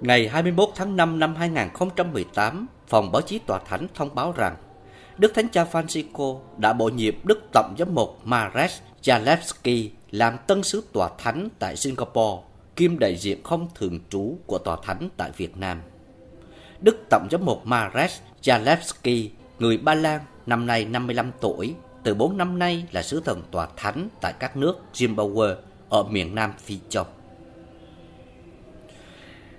Ngày 21 tháng 5 năm 2018, Phòng Báo chí Tòa Thánh thông báo rằng Đức Thánh Cha Francisco đã bổ nhiệm Đức Tổng giám mục Mares Jalewski làm tân sứ Tòa Thánh tại Singapore, kiêm đại diện không thường trú của Tòa Thánh tại Việt Nam. Đức Tổng giám mục Mares Jalewski, người Ba Lan, năm nay 55 tuổi, từ 4 năm nay là sứ thần Tòa Thánh tại các nước Zimbabwe ở miền Nam Phi Châu.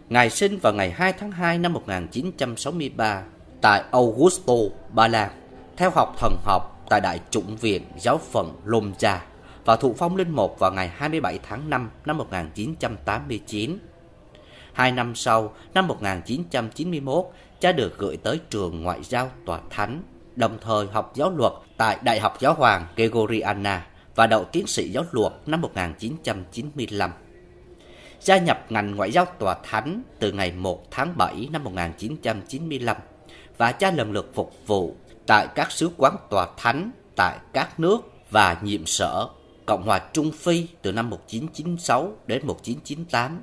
Ngài sinh vào ngày 2 tháng 2 năm 1963 tại Augusto, Ba Lan, theo học thần học tại Đại chủng viện giáo phận Lomja và thụ phong linh mục vào ngày 27 tháng 5 năm 1989. Hai năm sau, năm 1991, cha được gửi tới trường ngoại giao tòa thánh, đồng thời học giáo luật tại Đại học Giáo hoàng Gregoriana và đậu tiến sĩ giáo luật năm 1995 gia nhập ngành ngoại giao tòa thánh từ ngày 1 tháng 7 năm 1995 và cha lần lượt phục vụ tại các sứ quán tòa thánh tại các nước và nhiệm sở Cộng hòa Trung Phi từ năm 1996 đến 1998,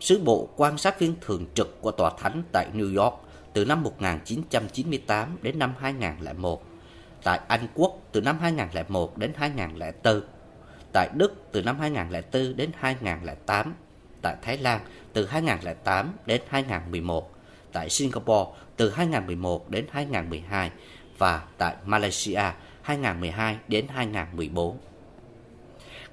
sứ bộ quan sát viên thường trực của tòa thánh tại New York từ năm 1998 đến năm 2001, tại Anh Quốc từ năm 2001 đến 2004, tại Đức từ năm 2004 đến 2008 tại Thái Lan từ 2008 đến 2011, tại Singapore từ 2011 đến 2012 và tại Malaysia 2012 đến 2014.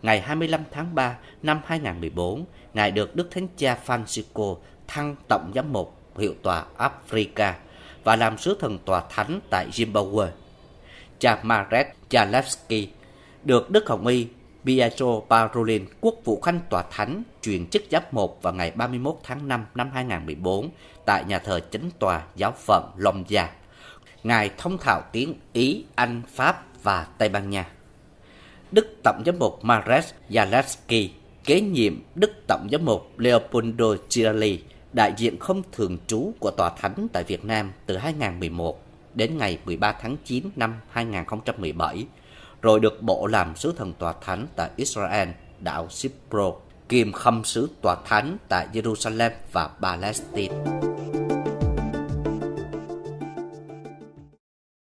Ngày 25 tháng 3 năm 2014, Ngài được Đức Thánh Cha Francisco thăng Tổng giám mục hiệu tòa Africa và làm sứ thần tòa thánh tại Zimbabwe. Cha Marek Jalewski được Đức Hồng Y Pietro Parolin, quốc vụ khanh tòa thánh, truyền chức giáp một vào ngày 31 tháng 5 năm 2014 tại nhà thờ chính tòa giáo phận Long Già. Ngài thông thạo tiếng Ý, Anh, Pháp và Tây Ban Nha. Đức Tổng giám mục Marek Jalaski kế nhiệm Đức Tổng giám mục Leopoldo Cirelli, đại diện không thường trú của tòa thánh tại Việt Nam từ 2011 đến ngày 13 tháng 9 năm 2017 rồi được bộ làm sứ thần tòa thánh tại Israel, đảo Cipro, kiêm khâm sứ tòa thánh tại Jerusalem và Palestine.